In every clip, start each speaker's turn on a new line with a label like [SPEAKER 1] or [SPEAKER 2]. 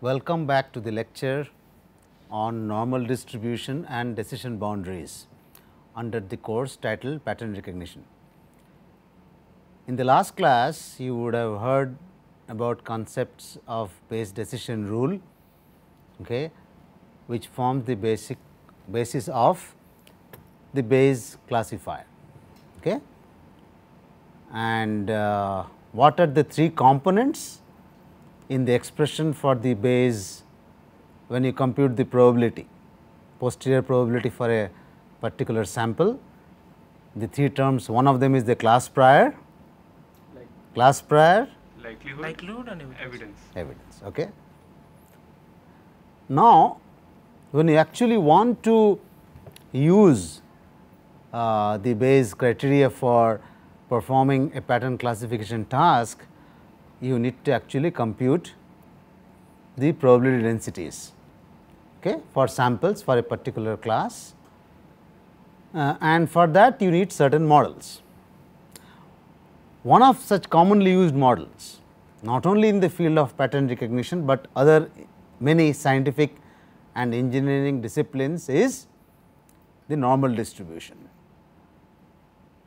[SPEAKER 1] Welcome back to the lecture on normal distribution and decision boundaries under the course titled pattern recognition. In the last class, you would have heard about concepts of Bayes decision rule okay, which forms the basic basis of the Bayes classifier. Okay. And uh, what are the three components in the expression for the Bayes when you compute the probability, posterior probability for a particular sample. The three terms, one of them is the class prior, class prior, likelihood, likelihood and evidence. evidence. Evidence, okay. Now, when you actually want to use uh, the Bayes criteria for performing a pattern classification task, you need to actually compute the probability densities okay, for samples for a particular class uh, and for that you need certain models. One of such commonly used models not only in the field of pattern recognition, but other many scientific and engineering disciplines is the normal distribution.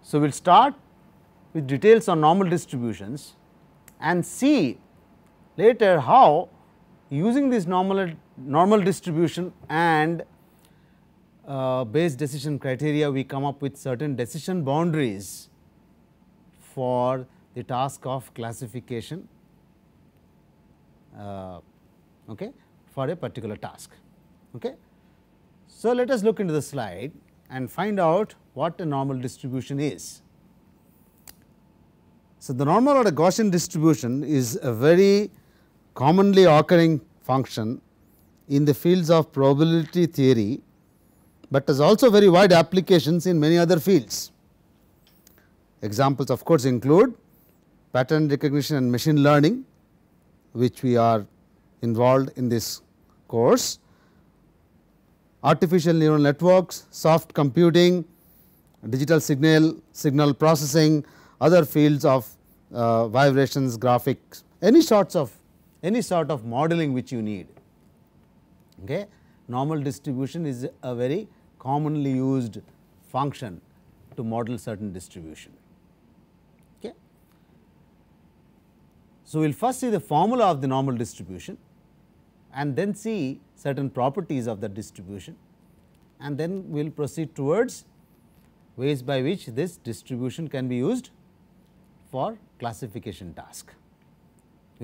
[SPEAKER 1] So, we will start with details on normal distributions and see later how using this normal, normal distribution and uh, base decision criteria we come up with certain decision boundaries for the task of classification uh, okay, for a particular task. Okay. So, let us look into the slide and find out what a normal distribution is. So, the normal or the Gaussian distribution is a very commonly occurring function in the fields of probability theory, but has also very wide applications in many other fields. Examples of course include pattern recognition and machine learning, which we are involved in this course. Artificial neural networks, soft computing, digital signal, signal processing, other fields of uh, vibrations, graphics, any sorts of any sort of modeling which you need. Okay. Normal distribution is a very commonly used function to model certain distribution. Okay. So, we will first see the formula of the normal distribution and then see certain properties of the distribution and then we will proceed towards ways by which this distribution can be used for classification task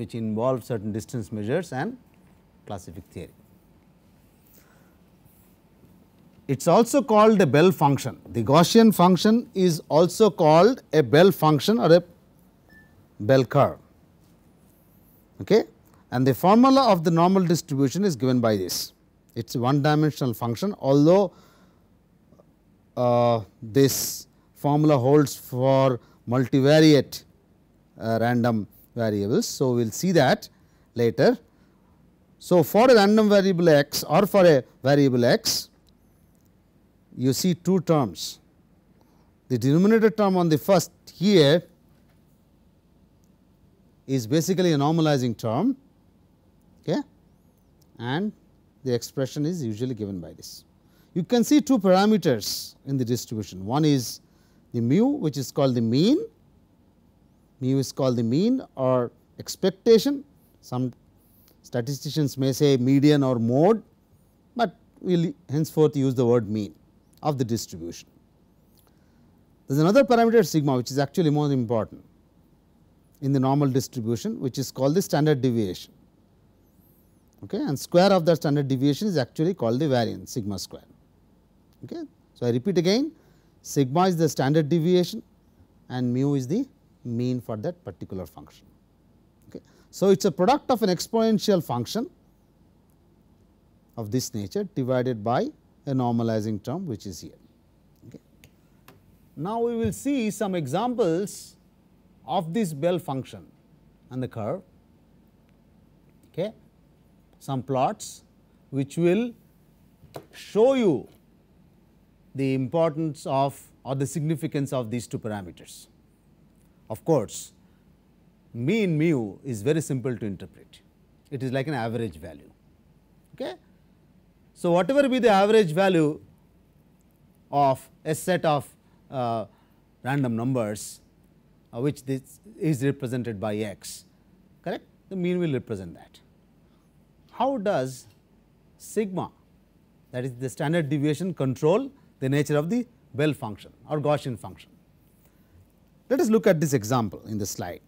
[SPEAKER 1] which involve certain distance measures and classific theory. It is also called a Bell function. The Gaussian function is also called a Bell function or a Bell curve. Okay? and the formula of the normal distribution is given by this. It is one dimensional function although uh, this formula holds for multivariate uh, random variables. So, we will see that later. So, for a random variable x or for a variable x, you see two terms. The denominator term on the first here is basically a normalizing term okay? and the expression is usually given by this. You can see two parameters in the distribution. One is the mu which is called the mean, mu is called the mean or expectation. Some statisticians may say median or mode, but we will henceforth use the word mean of the distribution. There is another parameter sigma which is actually more important in the normal distribution which is called the standard deviation okay, and square of that standard deviation is actually called the variance sigma square. Okay. So, I repeat again sigma is the standard deviation and mu is the mean for that particular function. Okay. So, it is a product of an exponential function of this nature divided by a normalizing term which is here. Okay. Now, we will see some examples of this Bell function and the curve. Okay some plots which will show you the importance of or the significance of these two parameters. Of course, mean mu is very simple to interpret. It is like an average value. Okay? So, whatever be the average value of a set of uh, random numbers uh, which this is represented by x, correct? The mean will represent that how does sigma that is the standard deviation control the nature of the Bell function or Gaussian function. Let us look at this example in the slide.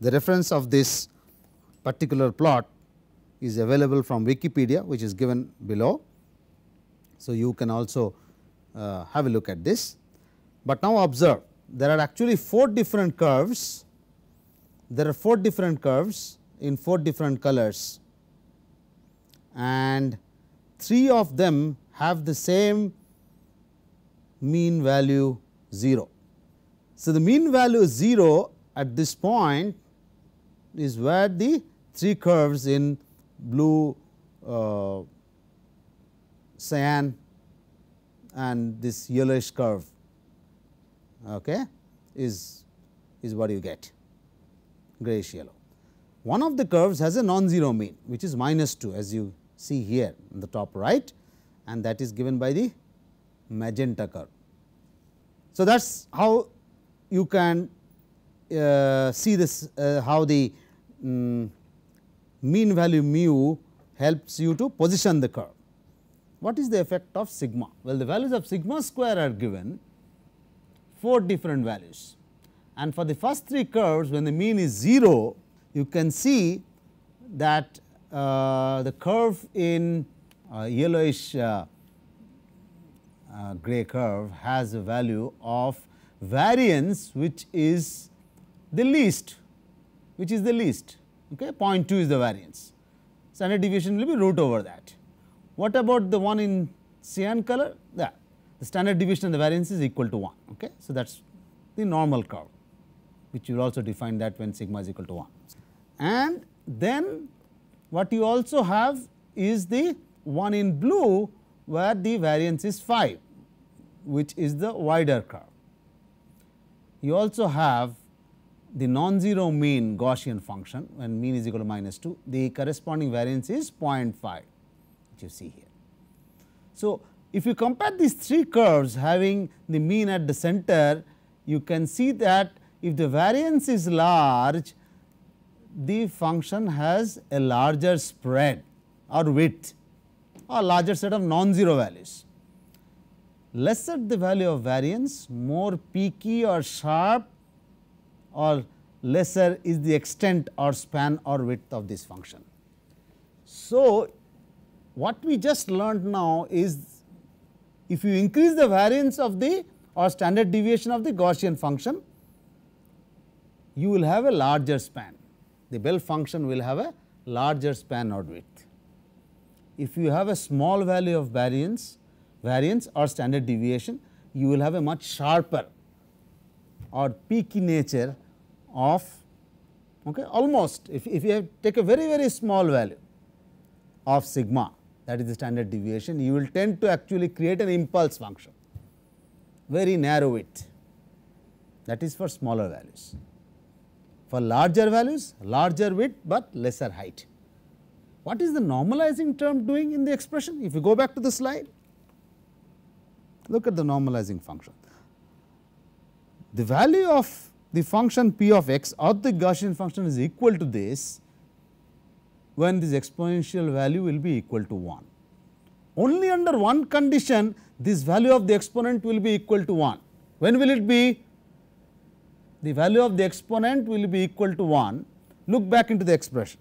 [SPEAKER 1] The reference of this particular plot is available from Wikipedia which is given below. So, you can also uh, have a look at this, but now observe there are actually 4 different curves, there are 4 different curves in four different colors and three of them have the same mean value 0. So, the mean value 0 at this point is where the three curves in blue, uh, cyan and this yellowish curve okay, is, is what you get grayish yellow. One of the curves has a non-zero mean which is minus 2 as you see here in the top right and that is given by the magenta curve. So, that is how you can uh, see this uh, how the um, mean value mu helps you to position the curve. What is the effect of sigma? Well, the values of sigma square are given 4 different values and for the first 3 curves when the mean is 0 you can see that uh, the curve in uh, yellowish uh, uh, gray curve has a value of variance which is the least which is the least okay 0.2 is the variance standard deviation will be root over that what about the one in cyan color the standard deviation and the variance is equal to 1 okay so that's the normal curve which you will also define that when sigma is equal to 1 and then what you also have is the one in blue where the variance is 5 which is the wider curve. You also have the non-zero mean Gaussian function when mean is equal to minus 2 the corresponding variance is 0.5 which you see here. So, if you compare these three curves having the mean at the center you can see that if the variance is large the function has a larger spread or width or larger set of non-zero values. Lesser the value of variance, more peaky or sharp or lesser is the extent or span or width of this function. So, what we just learned now is if you increase the variance of the or standard deviation of the Gaussian function, you will have a larger span the Bell function will have a larger span or width. If you have a small value of variance, variance or standard deviation, you will have a much sharper or peaky nature of okay, almost if, if you take a very very small value of sigma that is the standard deviation you will tend to actually create an impulse function very narrow it that is for smaller values for larger values, larger width but lesser height. What is the normalizing term doing in the expression? If you go back to the slide, look at the normalizing function. The value of the function p of x or the Gaussian function is equal to this when this exponential value will be equal to 1. Only under one condition this value of the exponent will be equal to 1. When will it be? the value of the exponent will be equal to 1, look back into the expression,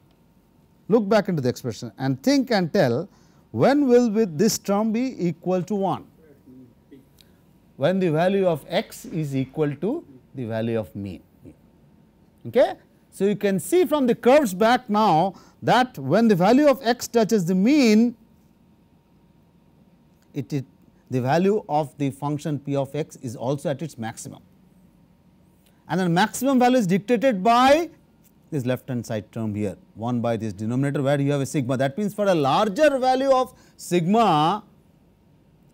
[SPEAKER 1] look back into the expression and think and tell when will with this term be equal to 1? When the value of x is equal to the value of mean. Okay? So, you can see from the curves back now that when the value of x touches the mean, it, it the value of the function p of x is also at its maximum and then maximum value is dictated by this left hand side term here 1 by this denominator where you have a sigma that means for a larger value of sigma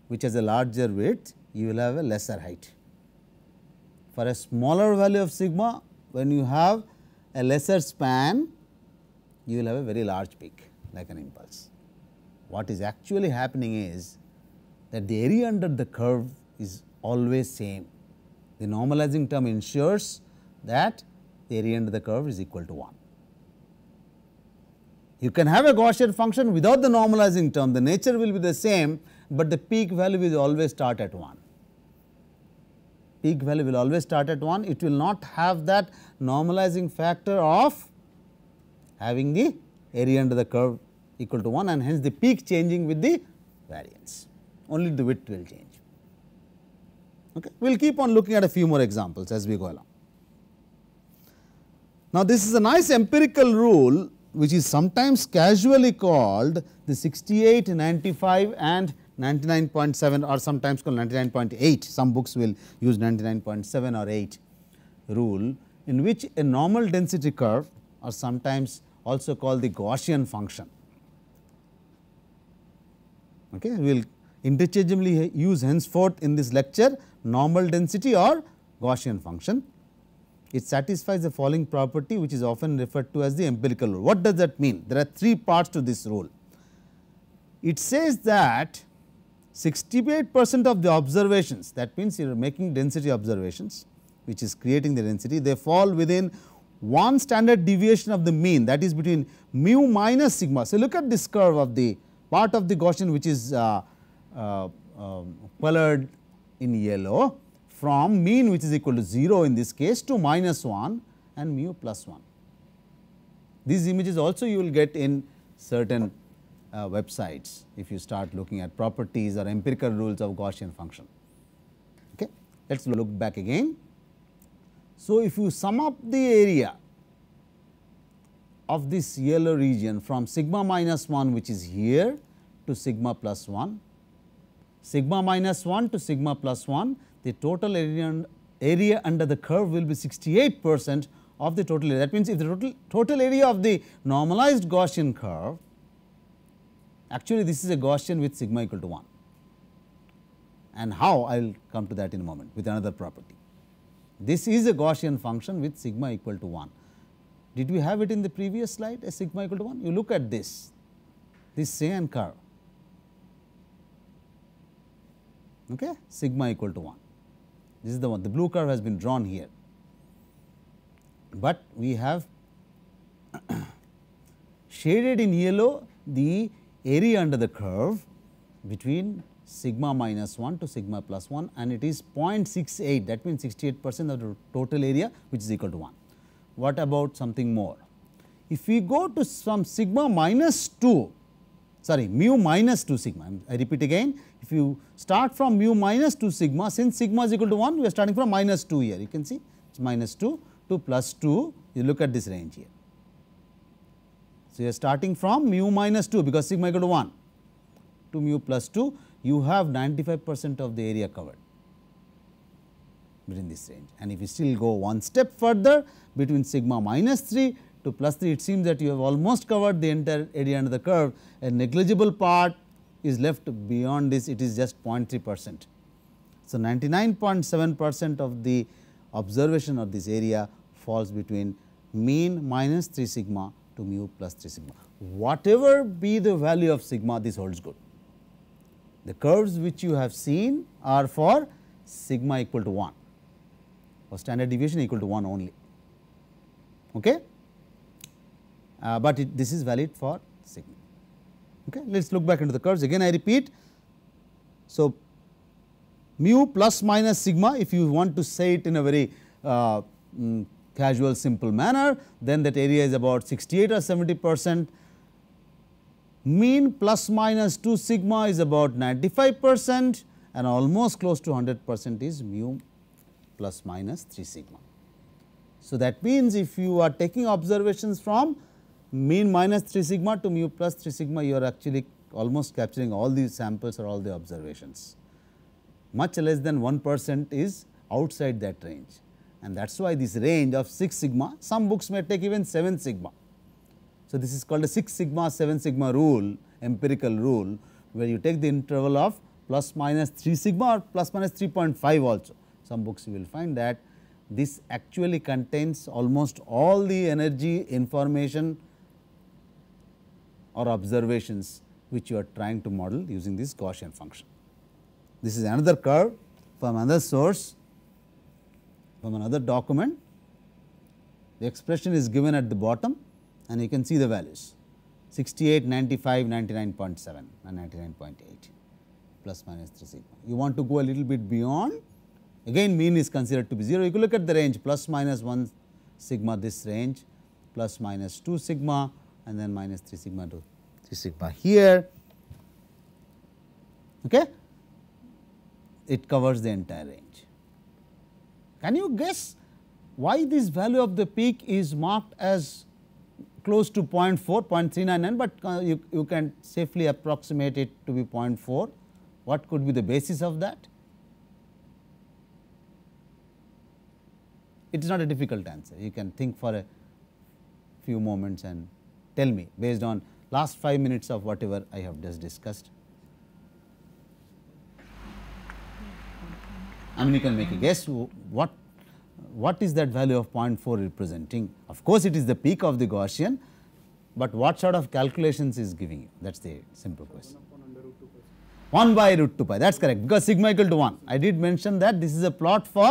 [SPEAKER 1] which has a larger width you will have a lesser height. For a smaller value of sigma when you have a lesser span you will have a very large peak like an impulse. What is actually happening is that the area under the curve is always same the normalizing term ensures that the area under the curve is equal to 1. You can have a Gaussian function without the normalizing term, the nature will be the same, but the peak value will always start at 1. Peak value will always start at 1, it will not have that normalizing factor of having the area under the curve equal to 1 and hence the peak changing with the variance, only the width will change. Okay. We will keep on looking at a few more examples as we go along. Now, this is a nice empirical rule which is sometimes casually called the 68, 95 and 99.7 or sometimes called 99.8. Some books will use 99.7 or 8 rule in which a normal density curve or sometimes also called the Gaussian function. Okay, we will interchangeably use henceforth in this lecture normal density or Gaussian function. It satisfies the following property which is often referred to as the empirical rule. What does that mean? There are three parts to this rule. It says that 68 percent of the observations that means you are making density observations which is creating the density they fall within one standard deviation of the mean that is between mu minus sigma. So, look at this curve of the part of the Gaussian which is uh, uh, uh, colored in yellow from mean which is equal to 0 in this case to minus 1 and mu plus 1. These images also you will get in certain uh, websites if you start looking at properties or empirical rules of Gaussian function. Okay. Let us look back again. So, if you sum up the area of this yellow region from sigma minus 1 which is here to sigma plus 1 sigma minus 1 to sigma plus 1, the total area, area under the curve will be 68 percent of the total area. That means, if the total, total area of the normalized Gaussian curve, actually this is a Gaussian with sigma equal to 1 and how I will come to that in a moment with another property. This is a Gaussian function with sigma equal to 1. Did we have it in the previous slide a sigma equal to 1? You look at this, this same curve okay, sigma equal to 1. This is the one, the blue curve has been drawn here, but we have shaded in yellow the area under the curve between sigma minus 1 to sigma plus 1 and it is 0.68 that means 68 percent of the total area which is equal to 1. What about something more? If we go to some sigma minus 2 sorry mu minus 2 sigma. I repeat again if you start from mu minus 2 sigma since sigma is equal to 1 we are starting from minus 2 here you can see it is minus 2 to plus 2 you look at this range here. So, you are starting from mu minus 2 because sigma equal to 1 to mu plus 2 you have 95 percent of the area covered within this range and if you still go one step further between sigma minus 3 to plus 3 it seems that you have almost covered the entire area under the curve a negligible part is left beyond this it is just 0.3 percent. So, 99.7 percent of the observation of this area falls between mean minus 3 sigma to mu plus 3 sigma. Whatever be the value of sigma this holds good. The curves which you have seen are for sigma equal to 1 or standard deviation equal to 1 only. Okay? uh, but it, this is valid for sigma. Okay. Let us look back into the curves again I repeat. So, mu plus minus sigma if you want to say it in a very uh, um, casual simple manner then that area is about 68 or 70 percent. Mean plus minus 2 sigma is about 95 percent and almost close to 100 percent is mu plus minus 3 sigma. So, that means if you are taking observations from mean minus 3 sigma to mu plus 3 sigma you are actually almost capturing all these samples or all the observations. Much less than 1 percent is outside that range and that is why this range of 6 sigma some books may take even 7 sigma. So, this is called a 6 sigma 7 sigma rule empirical rule where you take the interval of plus minus 3 sigma or plus minus 3.5 also. Some books you will find that this actually contains almost all the energy information or observations which you are trying to model using this Gaussian function. This is another curve from another source from another document. The expression is given at the bottom and you can see the values 68, 95, 99.7 and 99.8 plus minus 3 sigma. You want to go a little bit beyond again mean is considered to be 0. You can look at the range plus minus 1 sigma this range plus minus 2 sigma and then minus 3 sigma two 3 sigma here. Okay? It covers the entire range. Can you guess why this value of the peak is marked as close to 0 0.4, 0.399, but uh, you, you can safely approximate it to be 0.4. What could be the basis of that? It is not a difficult answer. You can think for a few moments and tell me based on last 5 minutes of whatever I have just discussed. I mean you can make a guess what, what is that value of 0.4 representing. Of course, it is the peak of the Gaussian, but what sort of calculations is giving you that is the simple question. 1 by root 2 pi that is correct because sigma equal to 1. I did mention that this is a plot for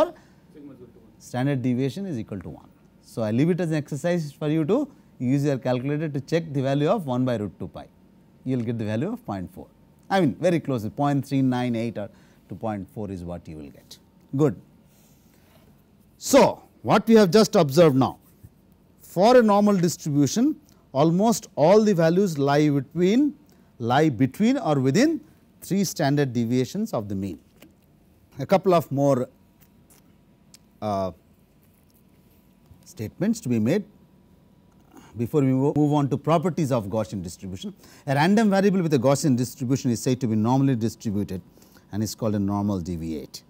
[SPEAKER 1] standard deviation is equal to 1. So, I leave it as an exercise for you to you use your calculator to check the value of 1 by root 2 pi. You will get the value of 0.4. I mean very close 0.398 or to 0.4 is what you will get. Good. So, what we have just observed now, for a normal distribution almost all the values lie between lie between or within 3 standard deviations of the mean. A couple of more uh, statements to be made before we move on to properties of Gaussian distribution, a random variable with a Gaussian distribution is said to be normally distributed and is called a normal deviate.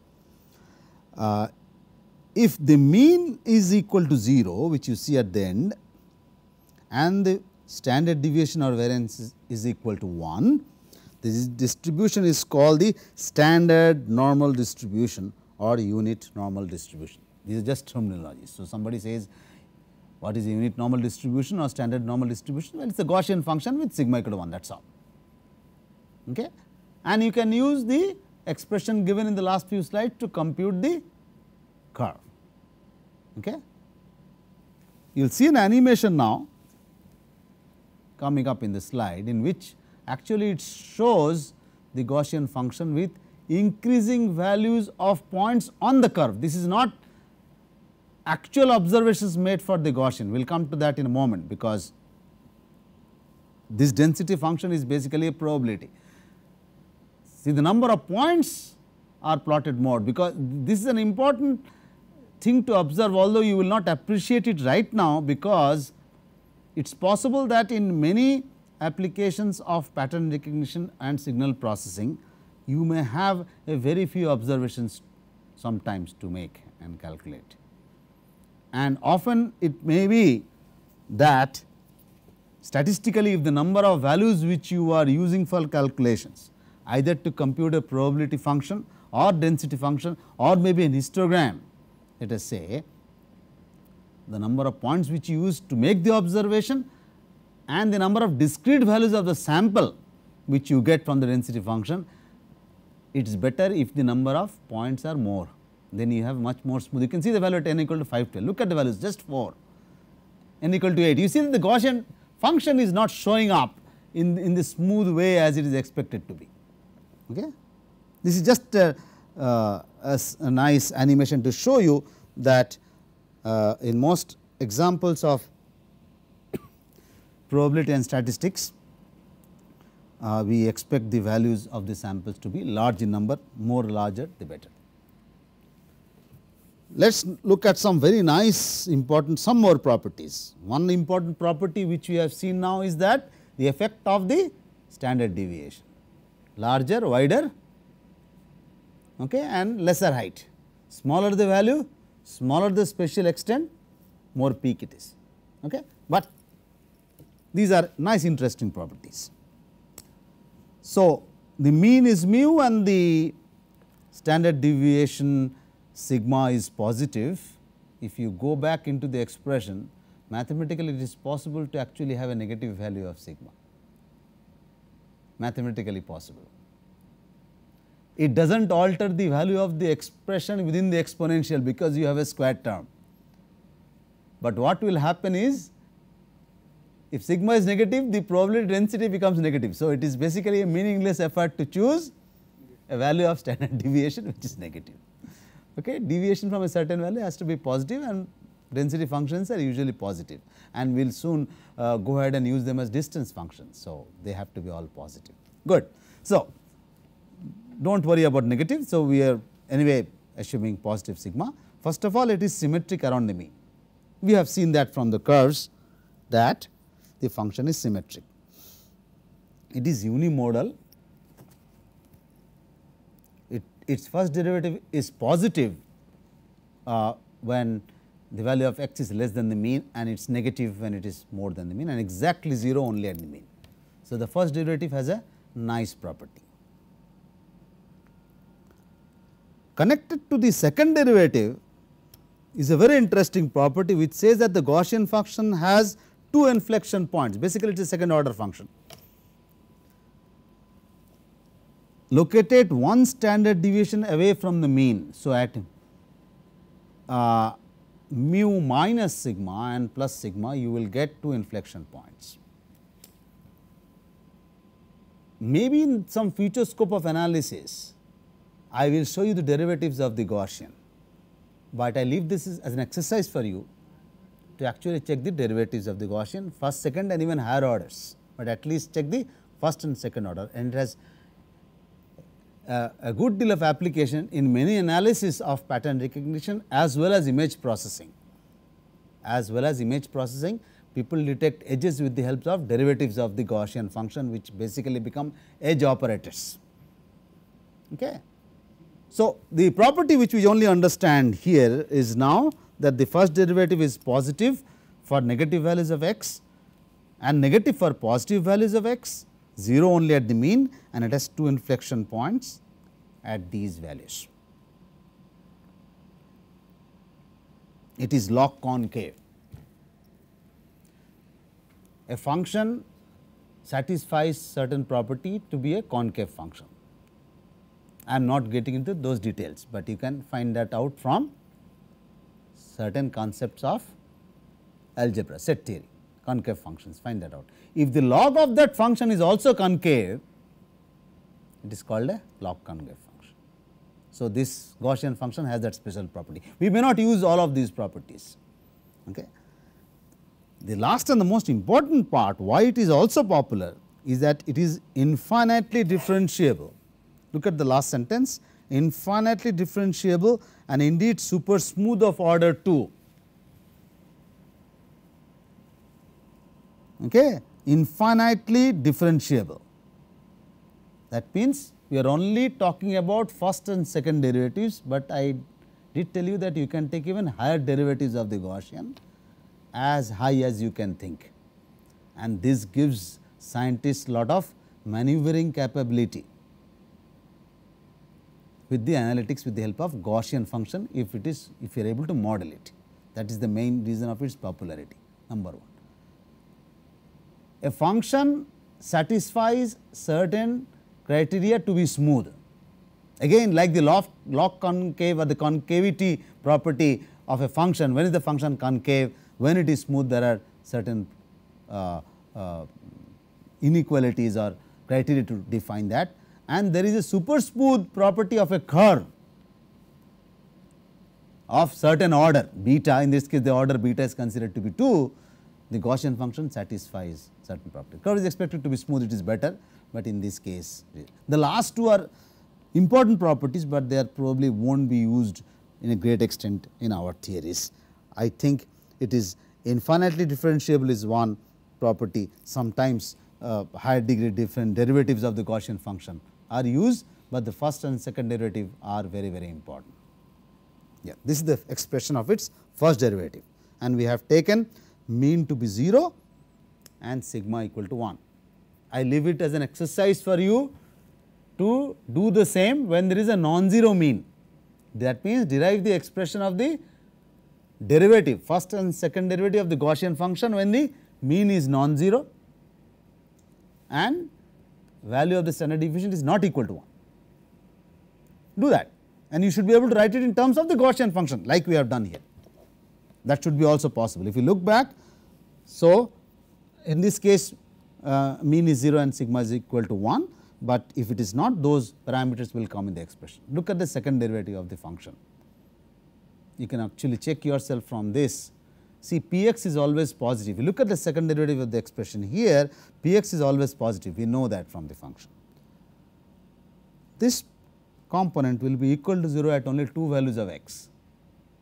[SPEAKER 1] Uh, if the mean is equal to 0, which you see at the end and the standard deviation or variance is, is equal to 1, this distribution is called the standard normal distribution or unit normal distribution. These are just terminologies. So, somebody says what is unit normal distribution or standard normal distribution? Well, it is a Gaussian function with sigma equal to 1 that is all. Okay. And you can use the expression given in the last few slides to compute the curve. Okay. You will see an animation now coming up in the slide in which actually it shows the Gaussian function with increasing values of points on the curve. This is not actual observations made for the Gaussian. We will come to that in a moment because this density function is basically a probability. See the number of points are plotted more because this is an important thing to observe although you will not appreciate it right now because it is possible that in many applications of pattern recognition and signal processing you may have a very few observations sometimes to make and calculate and often it may be that statistically if the number of values which you are using for calculations either to compute a probability function or density function or maybe an histogram let us say the number of points which you use to make the observation and the number of discrete values of the sample which you get from the density function it is better if the number of points are more then you have much more smooth. You can see the value at n equal to 512. Look at the values just 4, n equal to 8. You see that the Gaussian function is not showing up in, in the smooth way as it is expected to be. Okay? This is just a, uh, uh, a, a nice animation to show you that uh, in most examples of probability and statistics, uh, we expect the values of the samples to be large in number, more larger the better. Let us look at some very nice important some more properties. One important property which we have seen now is that the effect of the standard deviation larger, wider okay, and lesser height. Smaller the value, smaller the spatial extent, more peak it is. Okay. But these are nice interesting properties. So, the mean is mu and the standard deviation sigma is positive, if you go back into the expression, mathematically it is possible to actually have a negative value of sigma, mathematically possible. It does not alter the value of the expression within the exponential because you have a squared term. But what will happen is if sigma is negative the probability density becomes negative. So, it is basically a meaningless effort to choose a value of standard deviation which is negative. Okay, deviation from a certain value has to be positive and density functions are usually positive and we will soon uh, go ahead and use them as distance functions. So, they have to be all positive. Good. So, do not worry about negative. So, we are anyway assuming positive sigma. First of all, it is symmetric around the mean. We have seen that from the curves that the function is symmetric. It is unimodal its first derivative is positive uh, when the value of x is less than the mean and it is negative when it is more than the mean and exactly 0 only at the mean. So, the first derivative has a nice property. Connected to the second derivative is a very interesting property which says that the Gaussian function has two inflection points basically it is a second order function located one standard deviation away from the mean. So, at uh, mu minus sigma and plus sigma you will get two inflection points. Maybe in some future scope of analysis I will show you the derivatives of the Gaussian, but I leave this as an exercise for you to actually check the derivatives of the Gaussian first, second and even higher orders, but at least check the first and second order and it has uh, a good deal of application in many analysis of pattern recognition as well as image processing. As well as image processing, people detect edges with the help of derivatives of the Gaussian function which basically become edge operators. Okay. So, the property which we only understand here is now that the first derivative is positive for negative values of x and negative for positive values of x 0 only at the mean and it has two inflection points at these values. It is log concave. A function satisfies certain property to be a concave function. I am not getting into those details, but you can find that out from certain concepts of algebra, set theory concave functions, find that out. If the log of that function is also concave, it is called a log concave function. So, this Gaussian function has that special property. We may not use all of these properties. Okay. The last and the most important part why it is also popular is that it is infinitely differentiable. Look at the last sentence infinitely differentiable and indeed super smooth of order 2. okay, infinitely differentiable. That means, we are only talking about first and second derivatives, but I did tell you that you can take even higher derivatives of the Gaussian as high as you can think. And this gives scientists lot of maneuvering capability with the analytics with the help of Gaussian function if it is if you are able to model it. That is the main reason of its popularity number 1 a function satisfies certain criteria to be smooth. Again like the lock, lock concave or the concavity property of a function, when is the function concave, when it is smooth there are certain uh, uh, inequalities or criteria to define that and there is a super smooth property of a curve of certain order beta in this case the order beta is considered to be 2 the Gaussian function satisfies certain properties. Curve is expected to be smooth, it is better, but in this case, the last two are important properties, but they are probably won't be used in a great extent in our theories. I think it is infinitely differentiable is one property, sometimes uh, higher degree different derivatives of the Gaussian function are used, but the first and second derivative are very, very important. Yeah, this is the expression of its first derivative and we have taken mean to be 0 and sigma equal to 1. I leave it as an exercise for you to do the same when there is a non-zero mean. That means, derive the expression of the derivative first and second derivative of the Gaussian function when the mean is non-zero and value of the standard deviation is not equal to 1. Do that and you should be able to write it in terms of the Gaussian function like we have done here that should be also possible. If you look back, so in this case uh, mean is 0 and sigma is equal to 1, but if it is not those parameters will come in the expression. Look at the second derivative of the function. You can actually check yourself from this. See px is always positive. You look at the second derivative of the expression here, px is always positive. We know that from the function. This component will be equal to 0 at only two values of x.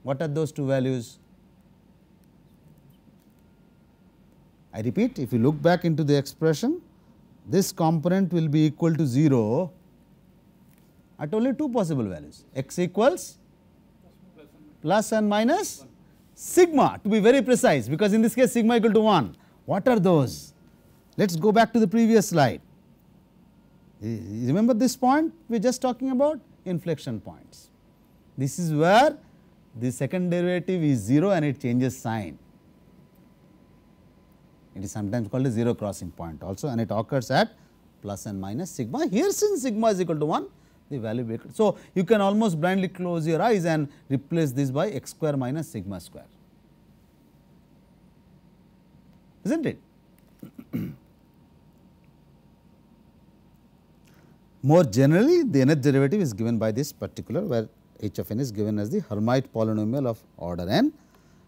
[SPEAKER 1] What are those two values? I repeat if you look back into the expression this component will be equal to 0 at only two possible values x equals plus and minus sigma to be very precise because in this case sigma equal to 1 what are those let us go back to the previous slide remember this point we are just talking about inflection points this is where the second derivative is 0 and it changes sign it is sometimes called a zero crossing point also and it occurs at plus and minus sigma. Here since sigma is equal to 1, the value So, you can almost blindly close your eyes and replace this by x square minus sigma square, is not it? More generally, the nth derivative is given by this particular where h of n is given as the Hermite polynomial of order n.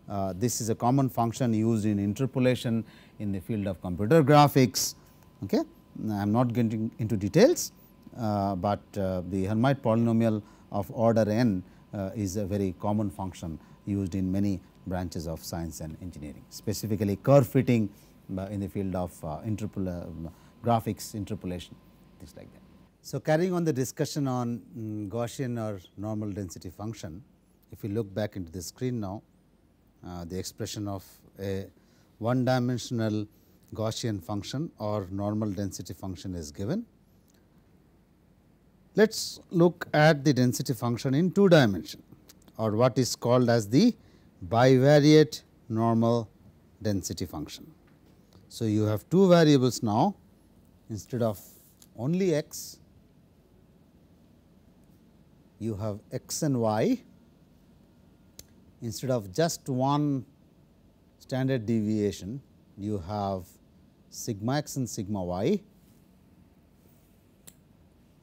[SPEAKER 1] Uh, this is a common function used in interpolation in the field of computer graphics. Okay. I am not getting into details, uh, but uh, the Hermite polynomial of order n uh, is a very common function used in many branches of science and engineering, specifically curve fitting uh, in the field of uh, um, graphics interpolation, things like that. So, carrying on the discussion on um, Gaussian or normal density function, if you look back into the screen now, uh, the expression of a one dimensional Gaussian function or normal density function is given. Let us look at the density function in two dimension or what is called as the bivariate normal density function. So, you have two variables now instead of only x you have x and y instead of just one standard deviation you have sigma x and sigma y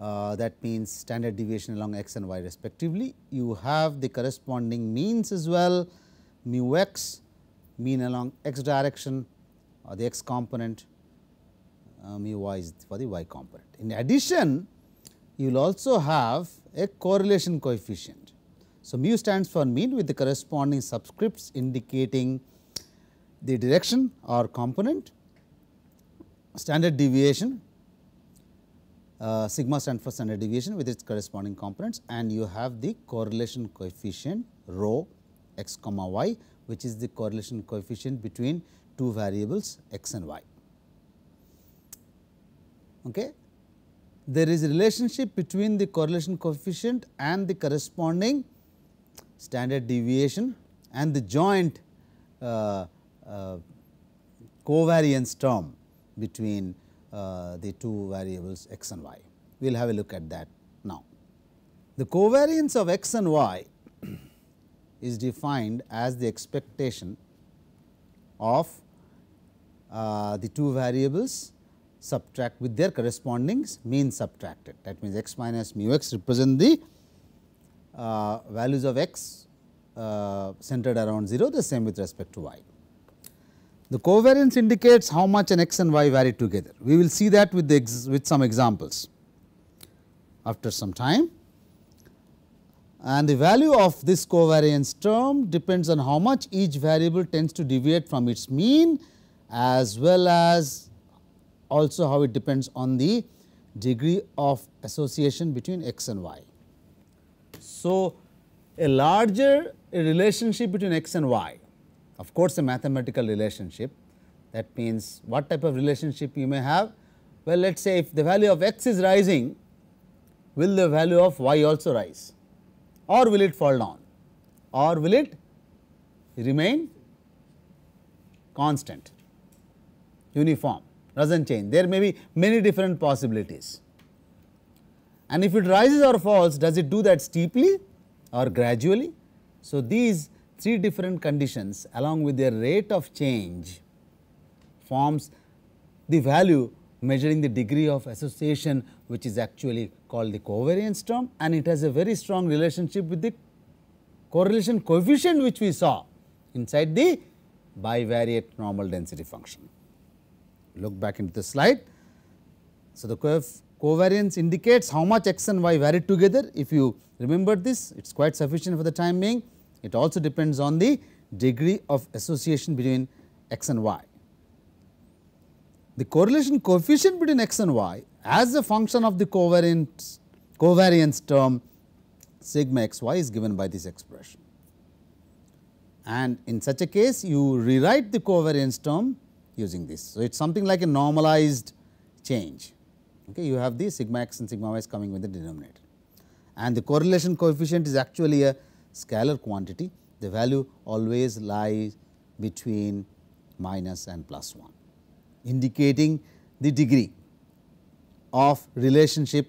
[SPEAKER 1] uh, that means standard deviation along x and y respectively. You have the corresponding means as well mu x mean along x direction or the x component uh, mu y is for the y component. In addition you will also have a correlation coefficient. So, mu stands for mean with the corresponding subscripts indicating the direction or component, standard deviation, uh, sigma stand for standard deviation with its corresponding components and you have the correlation coefficient rho x comma y which is the correlation coefficient between two variables x and y. Okay. There is a relationship between the correlation coefficient and the corresponding standard deviation and the joint uh, uh, covariance term between uh, the two variables x and y. We will have a look at that now. The covariance of x and y is defined as the expectation of uh, the two variables subtract with their corresponding mean subtracted. That means, x minus mu x represent the uh, values of x uh, centered around 0 the same with respect to y. The covariance indicates how much an x and y vary together. We will see that with, the with some examples after some time. And the value of this covariance term depends on how much each variable tends to deviate from its mean as well as also how it depends on the degree of association between x and y. So, a larger a relationship between x and y of course, a mathematical relationship that means what type of relationship you may have? Well, let us say if the value of x is rising, will the value of y also rise or will it fall down or will it remain constant, uniform, does not change. There may be many different possibilities. And if it rises or falls, does it do that steeply or gradually? So, these three different conditions along with their rate of change forms the value measuring the degree of association which is actually called the covariance term and it has a very strong relationship with the correlation coefficient which we saw inside the bivariate normal density function. Look back into the slide. So, the covariance indicates how much x and y vary together. If you remember this, it is quite sufficient for the time being. It also depends on the degree of association between x and y. The correlation coefficient between x and y as a function of the covariance, covariance term sigma x y is given by this expression. And in such a case, you rewrite the covariance term using this. So, it is something like a normalized change. Okay, you have the sigma x and sigma y is coming with the denominator. And the correlation coefficient is actually a scalar quantity, the value always lies between minus and plus 1, indicating the degree of relationship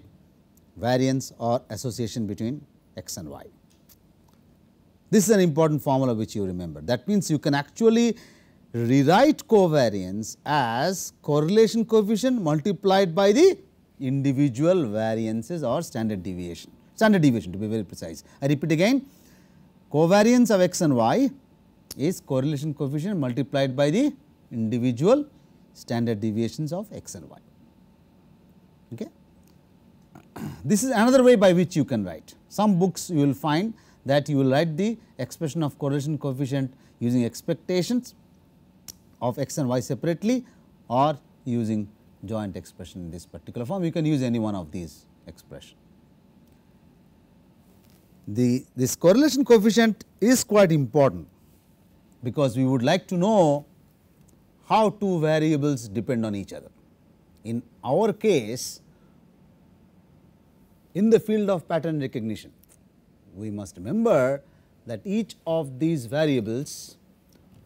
[SPEAKER 1] variance or association between x and y. This is an important formula which you remember. That means, you can actually rewrite covariance as correlation coefficient multiplied by the individual variances or standard deviation, standard deviation to be very precise. I repeat again, Covariance of x and y is correlation coefficient multiplied by the individual standard deviations of x and y. Okay. this is another way by which you can write. Some books you will find that you will write the expression of correlation coefficient using expectations of x and y separately or using joint expression in this particular form. You can use any one of these expressions the this correlation coefficient is quite important because we would like to know how two variables depend on each other. In our case, in the field of pattern recognition, we must remember that each of these variables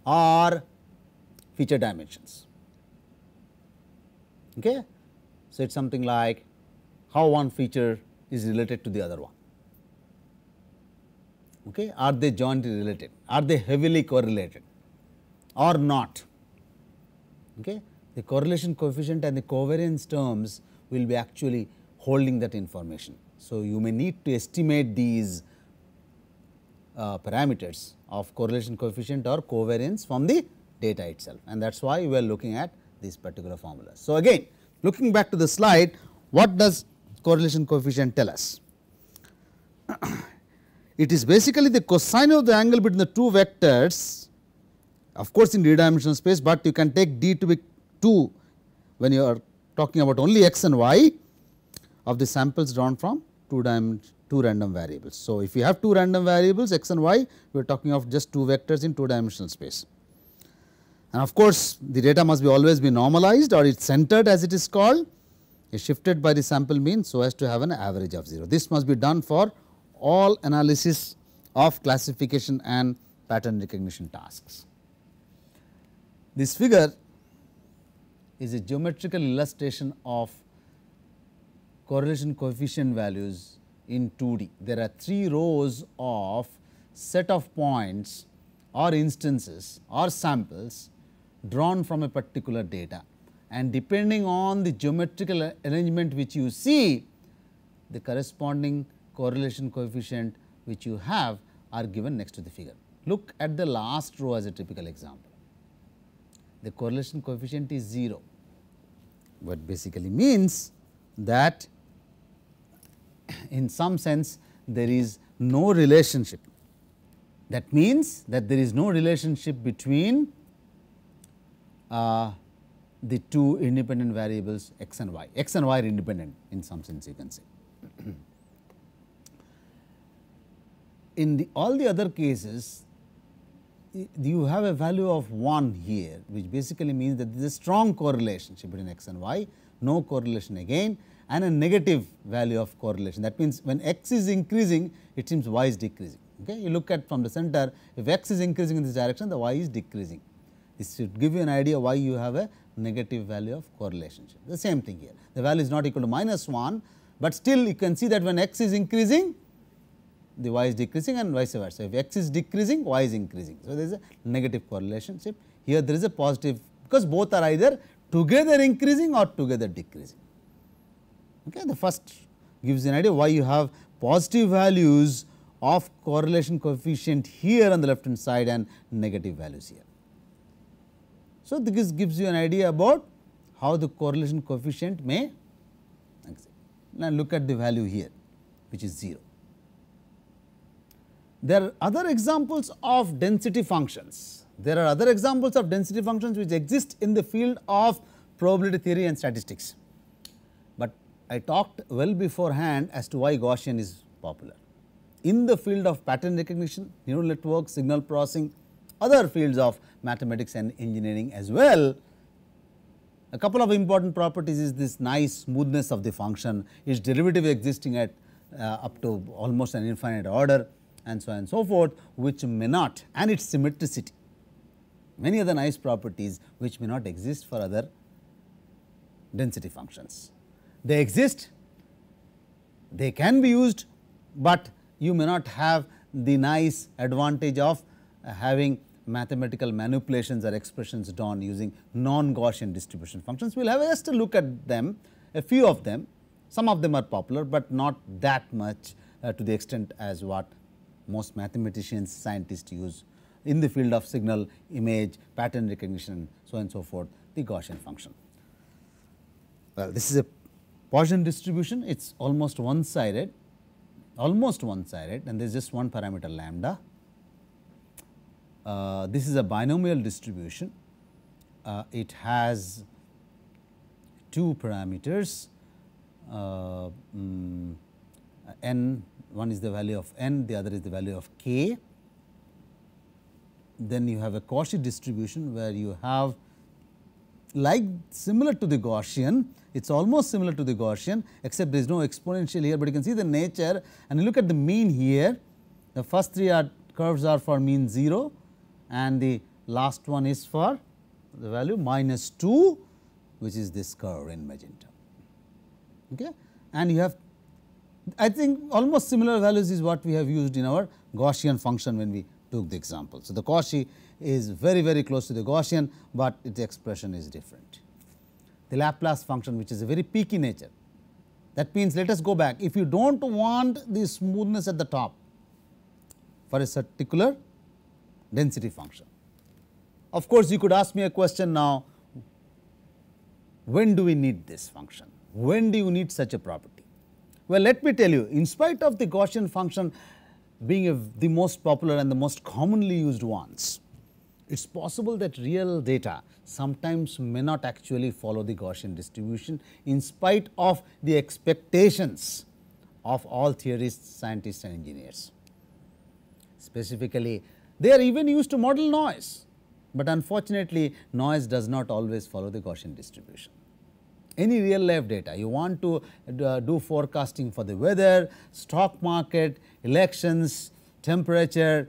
[SPEAKER 1] are feature dimensions. Okay? So, it is something like how one feature is related to the other one okay, are they jointly related, are they heavily correlated or not. Okay. The correlation coefficient and the covariance terms will be actually holding that information. So, you may need to estimate these uh, parameters of correlation coefficient or covariance from the data itself and that is why we are looking at these particular formulas. So, again looking back to the slide what does correlation coefficient tell us? It is basically the cosine of the angle between the two vectors of course in d dimensional space, but you can take d to be 2 when you are talking about only x and y of the samples drawn from two two random variables. So, if you have two random variables x and y we are talking of just two vectors in two dimensional space. And of course, the data must be always be normalized or it's centered as it is called is shifted by the sample mean so as to have an average of 0. This must be done for all analysis of classification and pattern recognition tasks. This figure is a geometrical illustration of correlation coefficient values in 2D. There are three rows of set of points or instances or samples drawn from a particular data and depending on the geometrical arrangement which you see the corresponding correlation coefficient which you have are given next to the figure. Look at the last row as a typical example. The correlation coefficient is 0, what basically means that in some sense there is no relationship. That means that there is no relationship between uh, the two independent variables x and y. x and y are independent in some sense you can say in the, all the other cases you have a value of 1 here which basically means that there is a strong correlation between x and y, no correlation again and a negative value of correlation. That means, when x is increasing it seems y is decreasing. Okay? You look at from the center if x is increasing in this direction the y is decreasing. This should give you an idea why you have a negative value of correlation. The same thing here the value is not equal to minus 1, but still you can see that when x is increasing the y is decreasing and vice versa. If x is decreasing, y is increasing. So, there is a negative correlation. Here there is a positive because both are either together increasing or together decreasing. Okay, the first gives an idea why you have positive values of correlation coefficient here on the left hand side and negative values here. So, this gives you an idea about how the correlation coefficient may exist. Now, look at the value here which is 0. There are other examples of density functions. There are other examples of density functions which exist in the field of probability theory and statistics. But I talked well beforehand as to why Gaussian is popular. In the field of pattern recognition, neural networks, signal processing, other fields of mathematics and engineering as well, a couple of important properties is this nice smoothness of the function, its derivative existing at uh, up to almost an infinite order and so on and so forth which may not and its symmetricity many other nice properties which may not exist for other density functions. They exist, they can be used, but you may not have the nice advantage of having mathematical manipulations or expressions done using non-Gaussian distribution functions. We will have just a look at them, a few of them, some of them are popular, but not that much uh, to the extent as what most mathematicians, scientists use in the field of signal, image, pattern recognition, so on and so forth, the Gaussian function. Well, this is a Poisson distribution, it is almost one sided, almost one sided and there is just one parameter lambda. Uh, this is a binomial distribution, uh, it has two parameters uh, um, n one is the value of n, the other is the value of k. Then you have a Cauchy distribution where you have like similar to the Gaussian, it is almost similar to the Gaussian except there is no exponential here, but you can see the nature and you look at the mean here. The first three are curves are for mean 0 and the last one is for the value minus 2 which is this curve in magenta. Okay? And you have I think almost similar values is what we have used in our Gaussian function when we took the example. So, the Cauchy is very very close to the Gaussian, but its expression is different. The Laplace function which is a very peaky nature that means let us go back if you do not want the smoothness at the top for a particular density function. Of course, you could ask me a question now when do we need this function? When do you need such a property? Well, let me tell you, in spite of the Gaussian function being a, the most popular and the most commonly used ones, it's possible that real data sometimes may not actually follow the Gaussian distribution in spite of the expectations of all theorists, scientists and engineers. Specifically, they are even used to model noise, but unfortunately noise does not always follow the Gaussian distribution any real life data. You want to uh, do forecasting for the weather, stock market, elections, temperature,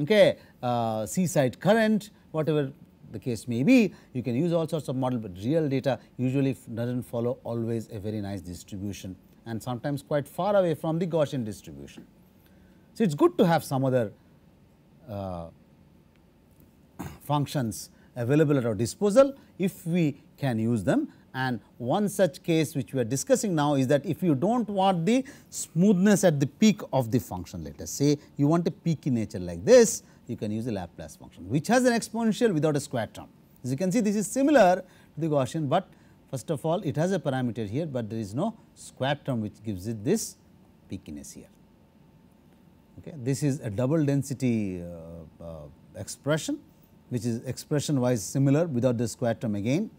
[SPEAKER 1] okay, uh, seaside current, whatever the case may be, you can use all sorts of model, but real data usually does not follow always a very nice distribution and sometimes quite far away from the Gaussian distribution. So, it is good to have some other uh, functions available at our disposal if we can use them and one such case which we are discussing now is that if you do not want the smoothness at the peak of the function, let us say you want a peaky nature like this, you can use the Laplace function which has an exponential without a square term. As you can see this is similar to the Gaussian, but first of all it has a parameter here, but there is no square term which gives it this peakiness here. Okay. This is a double density uh, uh, expression which is expression wise similar without the square term again.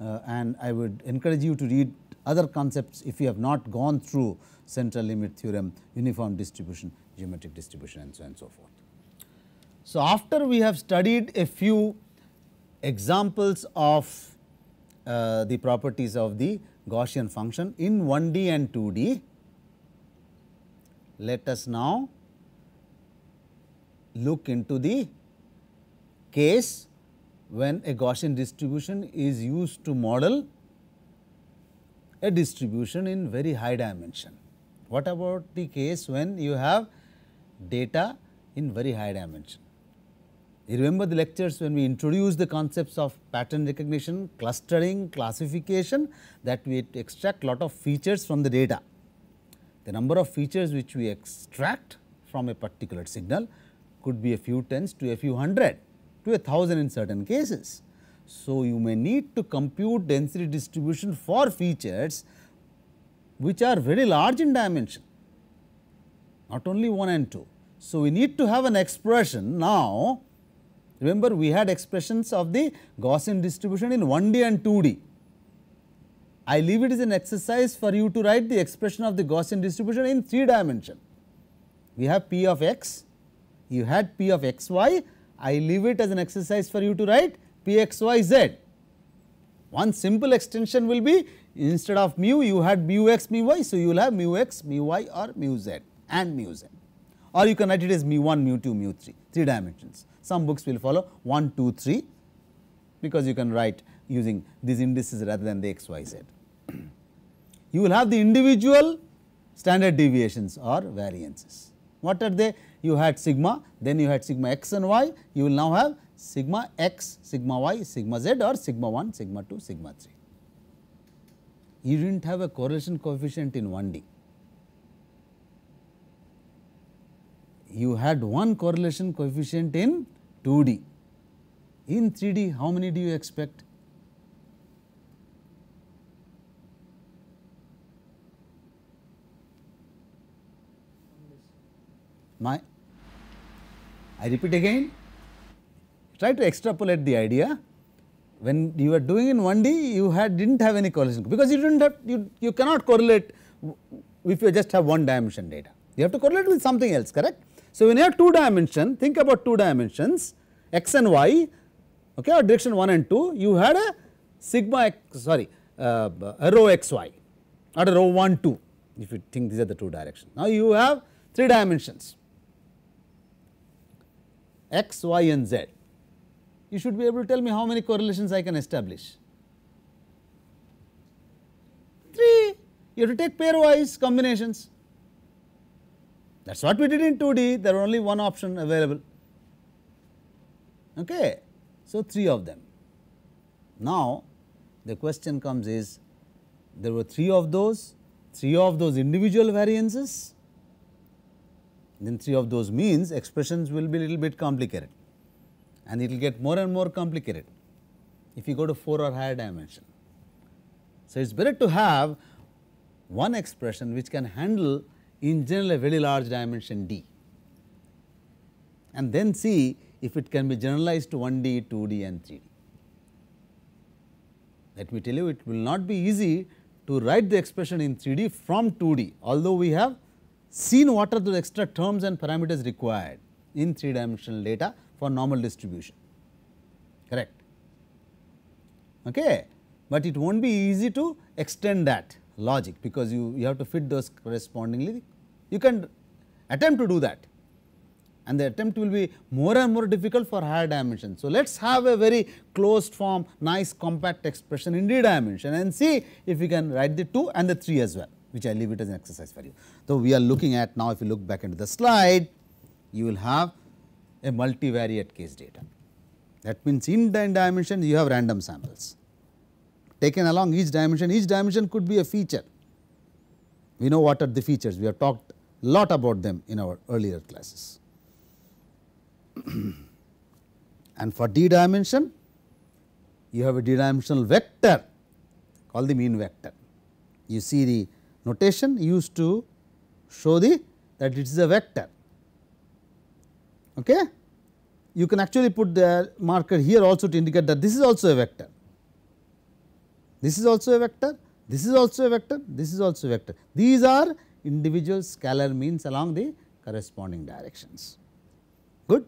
[SPEAKER 1] Uh, and I would encourage you to read other concepts if you have not gone through central limit theorem, uniform distribution, geometric distribution and so on and so forth. So, after we have studied a few examples of uh, the properties of the Gaussian function in 1D and 2D, let us now look into the case when a Gaussian distribution is used to model a distribution in very high dimension. What about the case when you have data in very high dimension? You remember the lectures when we introduced the concepts of pattern recognition, clustering, classification that we extract lot of features from the data. The number of features which we extract from a particular signal could be a few tens to a few hundred to 1000 in certain cases. So, you may need to compute density distribution for features which are very large in dimension, not only 1 and 2. So, we need to have an expression now. Remember, we had expressions of the Gaussian distribution in 1D and 2D. I leave it as an exercise for you to write the expression of the Gaussian distribution in 3 dimension. We have p of x, you had p of x y I leave it as an exercise for you to write Pxyz. One simple extension will be instead of mu you had mu x mu y. So, you will have mu x mu y or mu z and mu z or you can write it as mu 1 mu 2 mu 3 3 dimensions. Some books will follow 1 2 3 because you can write using these indices rather than the x y z. You will have the individual standard deviations or variances. What are they? you had sigma, then you had sigma x and y, you will now have sigma x, sigma y, sigma z or sigma 1, sigma 2, sigma 3. You did not have a correlation coefficient in 1D. You had one correlation coefficient in 2D. In 3D, how many do you expect? My I repeat again, try to extrapolate the idea. When you are doing in 1D, you had did not have any correlation because you did not have, you, you cannot correlate if you just have one dimension data. You have to correlate with something else, correct? So, when you have 2 dimension, think about 2 dimensions x and y okay, or direction 1 and 2, you had a sigma x sorry uh, a rho x y or a 1 2 if you think these are the two directions. Now, you have 3 dimensions x, y and z, you should be able to tell me how many correlations I can establish. 3. You have to take pairwise combinations. That is what we did in 2D, there were only one option available. Okay. So, 3 of them. Now, the question comes is there were 3 of those, 3 of those individual variances then three of those means expressions will be a little bit complicated and it will get more and more complicated if you go to 4 or higher dimension. So, it is better to have one expression which can handle in general a very large dimension D and then see if it can be generalized to 1D, 2D and 3D. Let me tell you it will not be easy to write the expression in 3D from 2D although we have seen what are the extra terms and parameters required in three dimensional data for normal distribution, correct. Okay. But it will not be easy to extend that logic because you, you have to fit those correspondingly. You can attempt to do that and the attempt will be more and more difficult for higher dimension. So, let us have a very closed form nice compact expression in d dimension and see if we can write the 2 and the 3 as well which I leave it as an exercise for you. So, we are looking at now if you look back into the slide, you will have a multivariate case data. That means, in the dimension you have random samples taken along each dimension, each dimension could be a feature. We know what are the features, we have talked lot about them in our earlier classes. and for d dimension, you have a d dimensional vector called the mean vector. You see the notation used to show the that it is a vector. Okay? You can actually put the marker here also to indicate that this is also a vector. This is also a vector, this is also a vector, this is also a vector. These are individual scalar means along the corresponding directions. Good.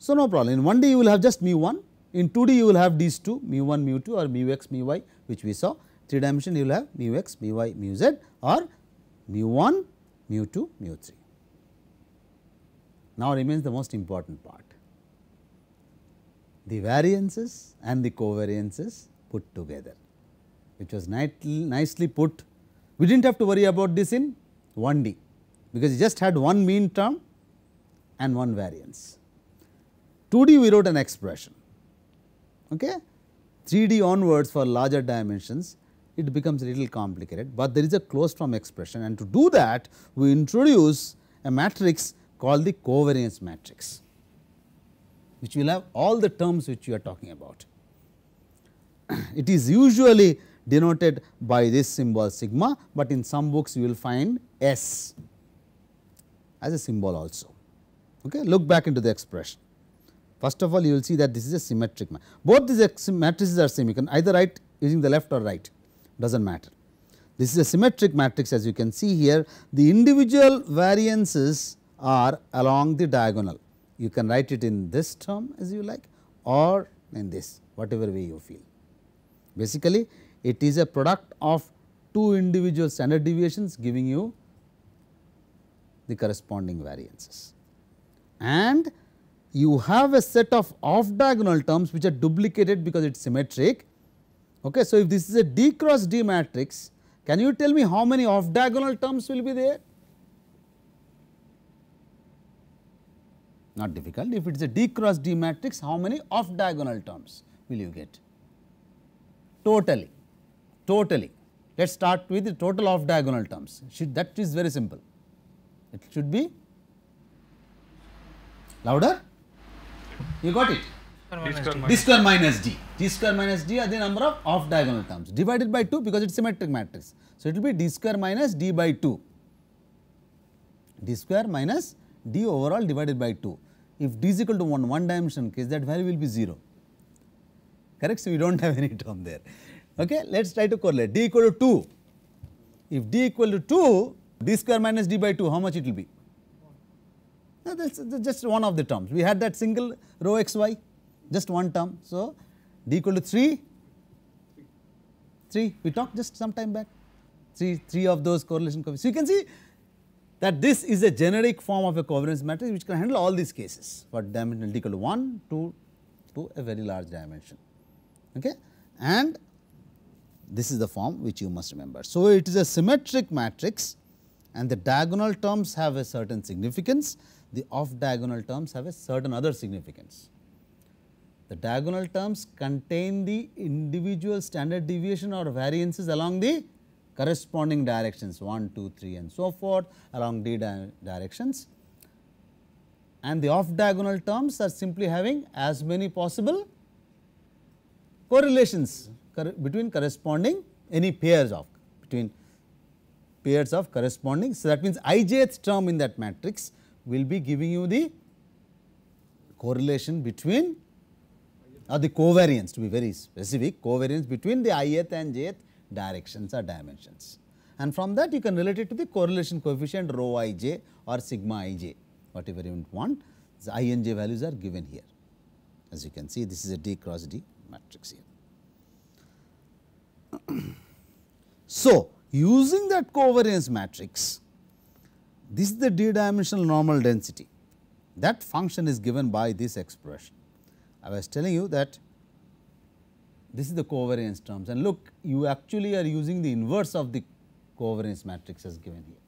[SPEAKER 1] So, no problem. In 1D you will have just mu 1, in 2D you will have these two mu 1, mu 2 or mu x, mu y which we saw. 3 dimension you will have mu x, mu y, mu z or mu 1, mu 2, mu 3. Now, remains the most important part the variances and the covariances put together which was nicely put. We did not have to worry about this in 1D because you just had one mean term and one variance. 2D we wrote an expression. Okay? 3D onwards for larger dimensions it becomes a little complicated, but there is a closed form expression and to do that we introduce a matrix called the covariance matrix which will have all the terms which you are talking about. it is usually denoted by this symbol sigma, but in some books you will find S as a symbol also. Okay? Look back into the expression. First of all, you will see that this is a symmetric matrix. Both these matrices are symmetric, either right using the left or right does not matter. This is a symmetric matrix as you can see here the individual variances are along the diagonal. You can write it in this term as you like or in this whatever way you feel. Basically it is a product of two individual standard deviations giving you the corresponding variances. And you have a set of off diagonal terms which are duplicated because it is symmetric Okay. So, if this is a D cross D matrix, can you tell me how many off diagonal terms will be there? Not difficult. If it is a D cross D matrix, how many off diagonal terms will you get? Totally, totally. Let us start with the total off diagonal terms. Should, that is very simple. It should be louder. You got it? d square minus d. d square minus d are the number of off diagonal terms divided by 2 because it is symmetric matrix. So, it will be d square minus d by 2, d square minus d overall divided by 2. If d is equal to 1, one dimension case that value will be 0, correct. So, we do not have any term there. Okay. Let us try to correlate d equal to 2. If d equal to 2, d square minus d by 2, how much it will be? No, that is just one of the terms. We had that single rho x y just one term. So, d equal to 3, 3 we talked just some time back 3, 3 of those correlation coefficients. So, you can see that this is a generic form of a covariance matrix which can handle all these cases for dimension d equal to 1, 2 to a very large dimension. Okay? And this is the form which you must remember. So, it is a symmetric matrix and the diagonal terms have a certain significance, the off diagonal terms have a certain other significance. The diagonal terms contain the individual standard deviation or variances along the corresponding directions 1, 2, 3 and so forth along d di directions. And the off diagonal terms are simply having as many possible correlations cor between corresponding any pairs of between pairs of corresponding. So, that means ijth term in that matrix will be giving you the correlation between or the covariance to be very specific, covariance between the ith and jth directions or dimensions. And from that you can relate it to the correlation coefficient rho ij or sigma ij, whatever you want, the i and j values are given here. As you can see, this is a d cross d matrix here. so, using that covariance matrix, this is the d dimensional normal density. That function is given by this expression. I was telling you that this is the covariance terms and look you actually are using the inverse of the covariance matrix as given here,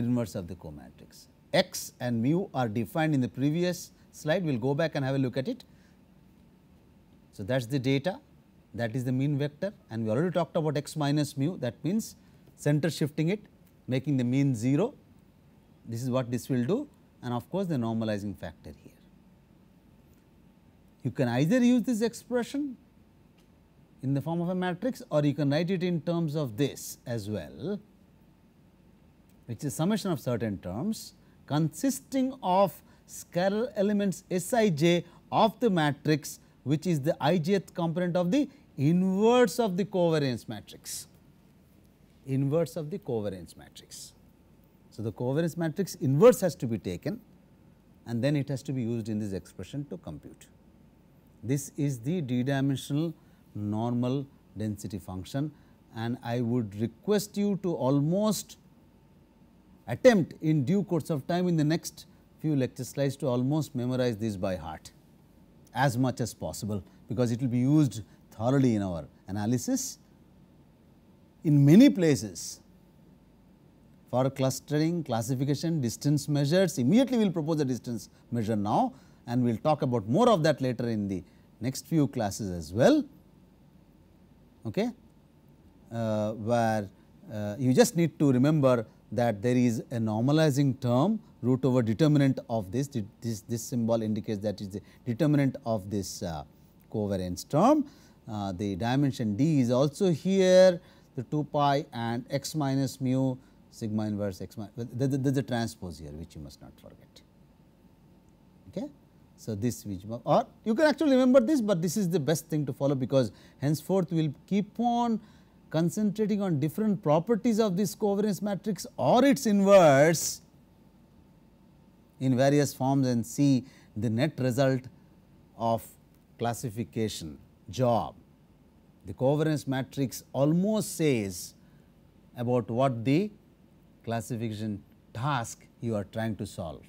[SPEAKER 1] inverse of the co-matrix. X and mu are defined in the previous slide, we will go back and have a look at it. So, that is the data that is the mean vector and we already talked about x minus mu that means center shifting it making the mean 0 this is what this will do and of course the normalizing factor here. You can either use this expression in the form of a matrix or you can write it in terms of this as well, which is summation of certain terms consisting of scalar elements Sij of the matrix which is the ijth component of the inverse of the covariance matrix, inverse of the covariance matrix. So, the covariance matrix inverse has to be taken and then it has to be used in this expression to compute. This is the d-dimensional normal density function and I would request you to almost attempt in due course of time in the next few lecture slides to almost memorize this by heart as much as possible because it will be used thoroughly in our analysis in many places for clustering, classification, distance measures. Immediately we will propose a distance measure now and we will talk about more of that later in the next few classes as well, okay, uh, where uh, you just need to remember that there is a normalizing term root over determinant of this, this, this symbol indicates that is the determinant of this uh, covariance term. Uh, the dimension d is also here the 2 pi and x minus mu sigma inverse x minus, there is a transpose here which you must not forget. Okay. So, this which, or you can actually remember this, but this is the best thing to follow because henceforth we will keep on concentrating on different properties of this covariance matrix or its inverse in various forms and see the net result of classification job. The covariance matrix almost says about what the classification task you are trying to solve.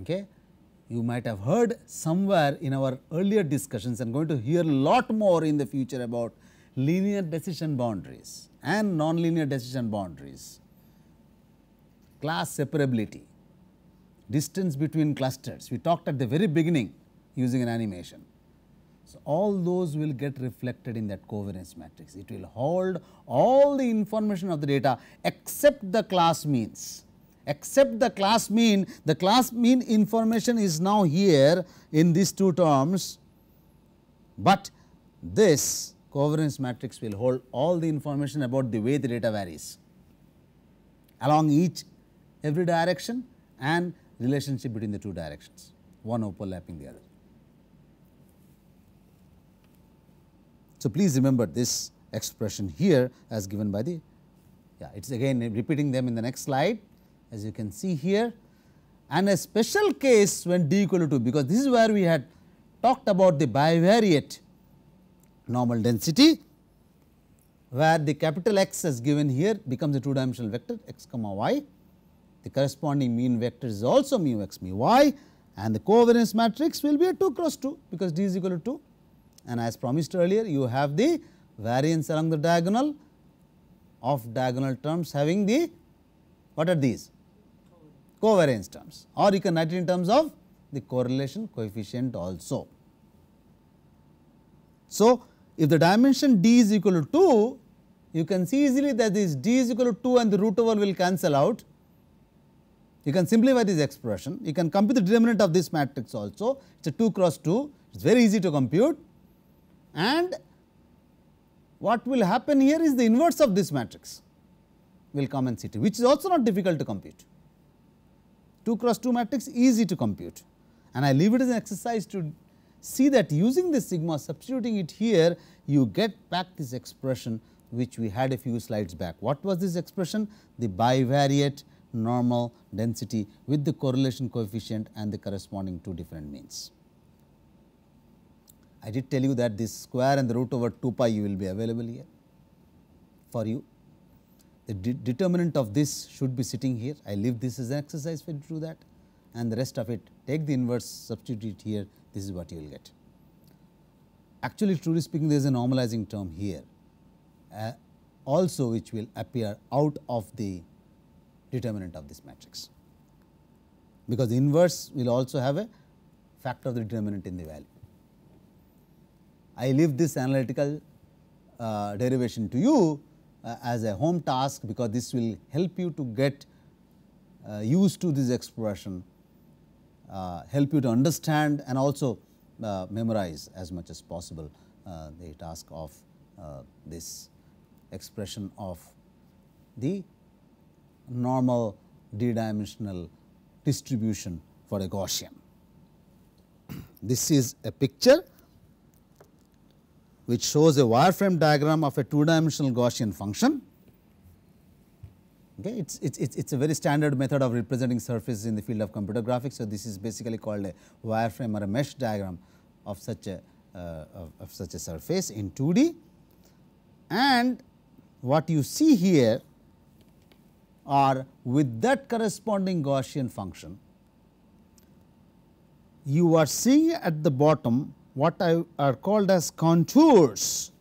[SPEAKER 1] Okay. You might have heard somewhere in our earlier discussions and going to hear lot more in the future about linear decision boundaries and nonlinear decision boundaries, class separability, distance between clusters. We talked at the very beginning using an animation. So, all those will get reflected in that covariance matrix. It will hold all the information of the data except the class means except the class mean, the class mean information is now here in these two terms, but this covariance matrix will hold all the information about the way the data varies along each every direction and relationship between the two directions, one overlapping the other. So, please remember this expression here as given by the, yeah, it is again repeating them in the next slide as you can see here and a special case when d equal to 2 because this is where we had talked about the bivariate normal density where the capital X as given here becomes a two dimensional vector x comma y. The corresponding mean vector is also mu x mu y and the covariance matrix will be a 2 cross 2 because d is equal to 2 and as promised earlier you have the variance along the diagonal of diagonal terms having the what are these covariance terms or you can write it in terms of the correlation coefficient also. So, if the dimension d is equal to 2, you can see easily that this d is equal to 2 and the root over will cancel out. You can simplify this expression. You can compute the determinant of this matrix also. It is a 2 cross 2. It is very easy to compute. And what will happen here is the inverse of this matrix. will come and sit, which is also not difficult to compute. 2 cross 2 matrix easy to compute and I leave it as an exercise to see that using this sigma substituting it here you get back this expression which we had a few slides back. What was this expression? The bivariate normal density with the correlation coefficient and the corresponding two different means. I did tell you that this square and the root over 2 pi will be available here for you the de determinant of this should be sitting here. I leave this as an exercise for you to do that and the rest of it take the inverse substitute here this is what you will get. Actually truly speaking there is a normalizing term here uh, also which will appear out of the determinant of this matrix because the inverse will also have a factor of the determinant in the value. I leave this analytical uh, derivation to you uh, as a home task because this will help you to get uh, used to this expression, uh, help you to understand and also memorize as much as possible the task of this expression of the normal d-dimensional distribution for a Gaussian. This is a picture which shows a wireframe diagram of a two dimensional Gaussian function. Okay, it's, it's, it's, it's a very standard method of representing surfaces in the field of computer graphics. So, this is basically called a wireframe or a mesh diagram of such a, uh, of, of such a surface in 2D. And what you see here are with that corresponding Gaussian function, you are seeing at the bottom what I are called as contours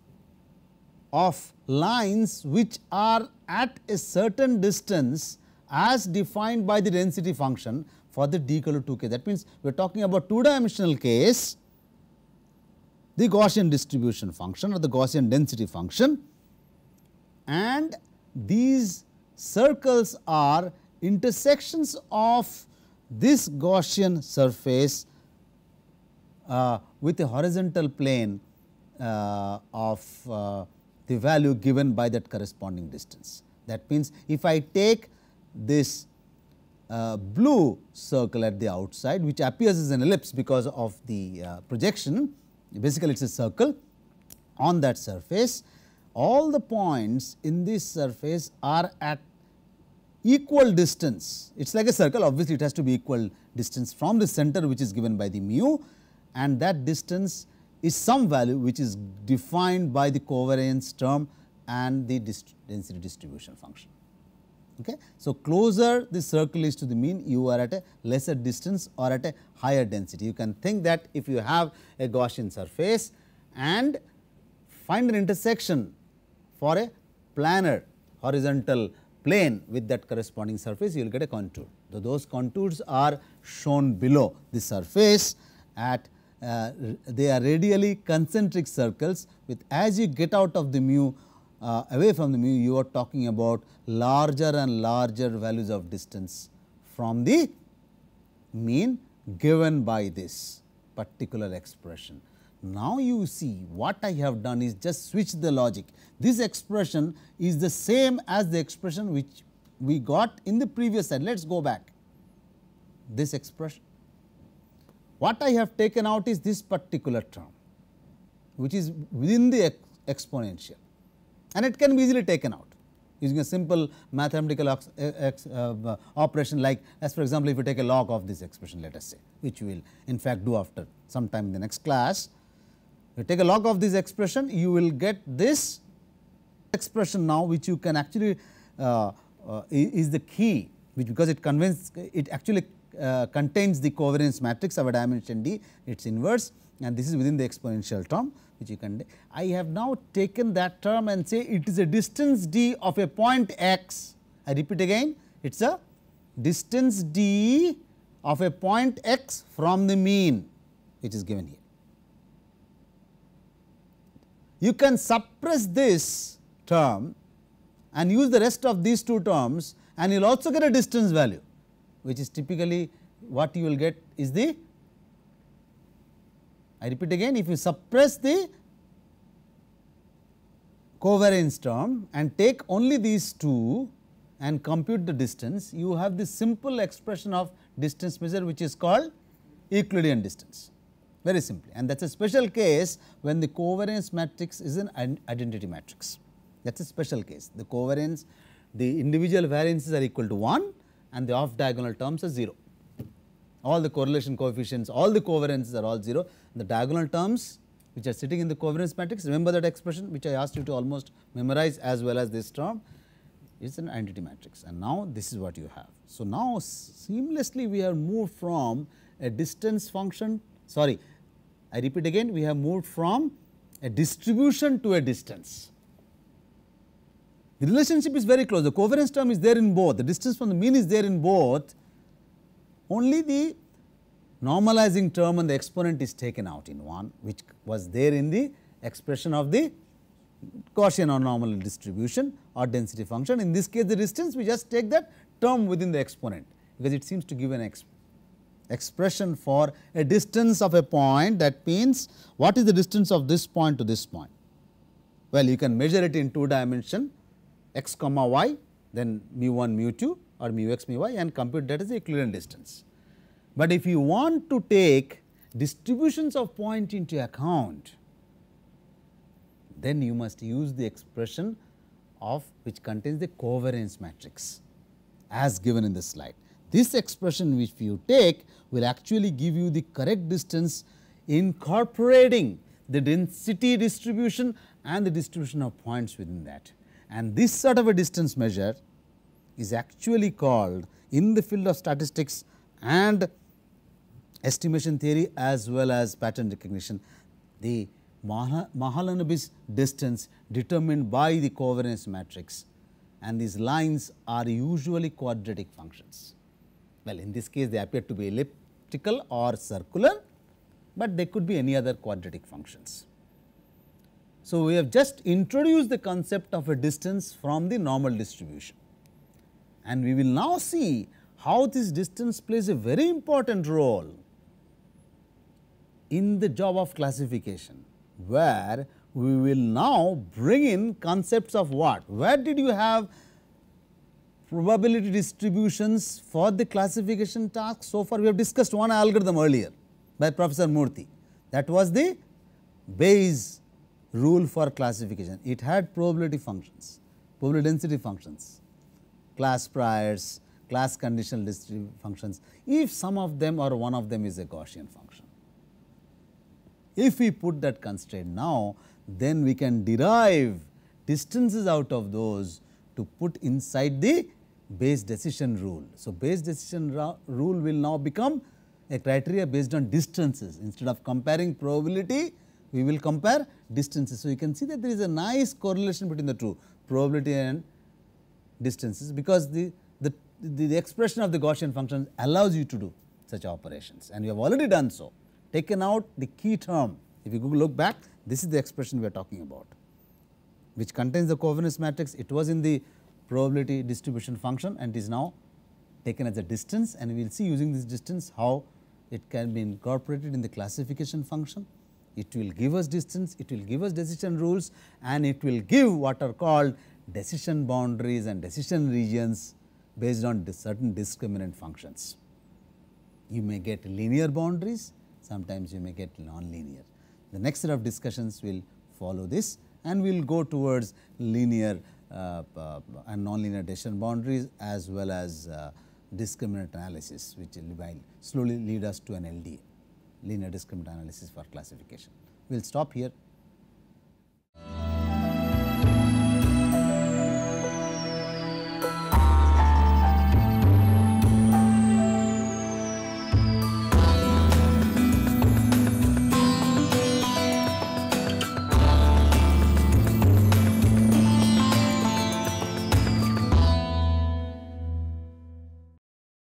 [SPEAKER 1] of lines which are at a certain distance as defined by the density function for the d equal to 2k. That means, we are talking about two dimensional case the Gaussian distribution function or the Gaussian density function and these circles are intersections of this Gaussian surface uh, with a horizontal plane uh, of uh, the value given by that corresponding distance. That means, if I take this uh, blue circle at the outside which appears as an ellipse because of the uh, projection basically it is a circle on that surface all the points in this surface are at equal distance it is like a circle obviously it has to be equal distance from the center which is given by the mu and that distance is some value which is defined by the covariance term and the dist density distribution function. Okay. So, closer the circle is to the mean you are at a lesser distance or at a higher density. You can think that if you have a Gaussian surface and find an intersection for a planar horizontal plane with that corresponding surface you will get a contour. So, those contours are shown below the surface at uh, they are radially concentric circles with as you get out of the mu uh, away from the mu you are talking about larger and larger values of distance from the mean given by this particular expression. Now you see what I have done is just switch the logic. This expression is the same as the expression which we got in the previous slide. Let us go back. This expression what I have taken out is this particular term, which is within the ex exponential and it can be easily taken out using a simple mathematical uh, uh, operation like as for example, if you take a log of this expression let us say which we will in fact do after some time in the next class. You take a log of this expression you will get this expression now which you can actually uh, uh is the key which because it convinces it actually uh, contains the covariance matrix of a dimension d its inverse and this is within the exponential term which you can I have now taken that term and say it is a distance d of a point x I repeat again it is a distance d of a point x from the mean which is given here. You can suppress this term and use the rest of these two terms and you will also get a distance value which is typically what you will get is the I repeat again if you suppress the covariance term and take only these two and compute the distance you have the simple expression of distance measure which is called Euclidean distance very simply and that is a special case when the covariance matrix is an identity matrix that is a special case the covariance the individual variances are equal to 1 and the off diagonal terms are 0. All the correlation coefficients, all the covariances are all 0. The diagonal terms which are sitting in the covariance matrix, remember that expression which I asked you to almost memorize as well as this term, is an identity matrix and now this is what you have. So, now seamlessly we have moved from a distance function, sorry, I repeat again, we have moved from a distribution to a distance. The relationship is very close, the covariance term is there in both, the distance from the mean is there in both, only the normalizing term and the exponent is taken out in one which was there in the expression of the Gaussian or normal distribution or density function. In this case the distance we just take that term within the exponent because it seems to give an exp expression for a distance of a point that means what is the distance of this point to this point. Well you can measure it in two dimension x comma y then mu 1 mu 2 or mu x mu y and compute that as the equivalent distance. But if you want to take distributions of point into account, then you must use the expression of which contains the covariance matrix as given in the slide. This expression which you take will actually give you the correct distance incorporating the density distribution and the distribution of points within that. And this sort of a distance measure is actually called in the field of statistics and estimation theory as well as pattern recognition the Mahalanobis distance determined by the covariance matrix and these lines are usually quadratic functions. Well, in this case they appear to be elliptical or circular, but they could be any other quadratic functions. So, we have just introduced the concept of a distance from the normal distribution and we will now see how this distance plays a very important role in the job of classification where we will now bring in concepts of what? Where did you have probability distributions for the classification task? So far we have discussed one algorithm earlier by Professor Murthy that was the Bayes rule for classification. It had probability functions, probability density functions, class priors, class conditional functions, if some of them or one of them is a Gaussian function. If we put that constraint now, then we can derive distances out of those to put inside the base decision rule. So, base decision rule will now become a criteria based on distances instead of comparing probability we will compare distances. So, you can see that there is a nice correlation between the two probability and distances because the, the, the, the expression of the Gaussian function allows you to do such operations and you have already done so taken out the key term. If you look back this is the expression we are talking about which contains the covariance matrix it was in the probability distribution function and is now taken as a distance and we will see using this distance how it can be incorporated in the classification function. It will give us distance, it will give us decision rules and it will give what are called decision boundaries and decision regions based on certain discriminant functions. You may get linear boundaries, sometimes you may get non-linear. The next set of discussions will follow this and we will go towards linear uh, uh, and non-linear decision boundaries as well as uh, discriminant analysis which will slowly lead us to an LDA linear discriminant analysis for classification. We will stop here.